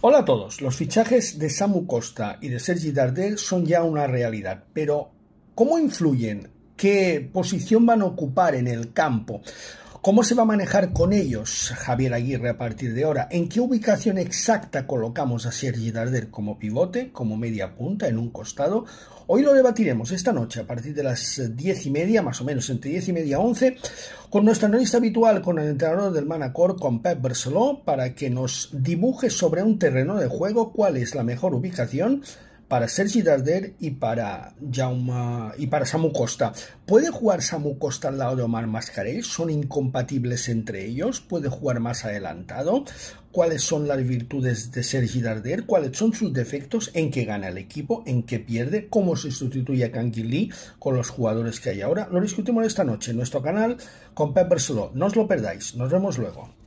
Hola a todos. Los fichajes de Samu Costa y de Sergi Dardel son ya una realidad, pero ¿cómo influyen? ¿Qué posición van a ocupar en el campo? ¿Cómo se va a manejar con ellos Javier Aguirre a partir de ahora? ¿En qué ubicación exacta colocamos a Sergi Darder como pivote, como media punta, en un costado? Hoy lo debatiremos esta noche a partir de las diez y media, más o menos entre diez y media once, con nuestro analista habitual, con el entrenador del Manacor, con Pep Barceló, para que nos dibuje sobre un terreno de juego cuál es la mejor ubicación para Sergi Darder y para y para Samu Costa. ¿Puede jugar Samu Costa al lado de Omar Mascarell? ¿Son incompatibles entre ellos? ¿Puede jugar más adelantado? ¿Cuáles son las virtudes de Sergi Darder? ¿Cuáles son sus defectos? ¿En qué gana el equipo? ¿En qué pierde? ¿Cómo se sustituye a Kanki Lee con los jugadores que hay ahora? Lo discutimos esta noche en nuestro canal con Pepper Slow. No os lo perdáis. Nos vemos luego.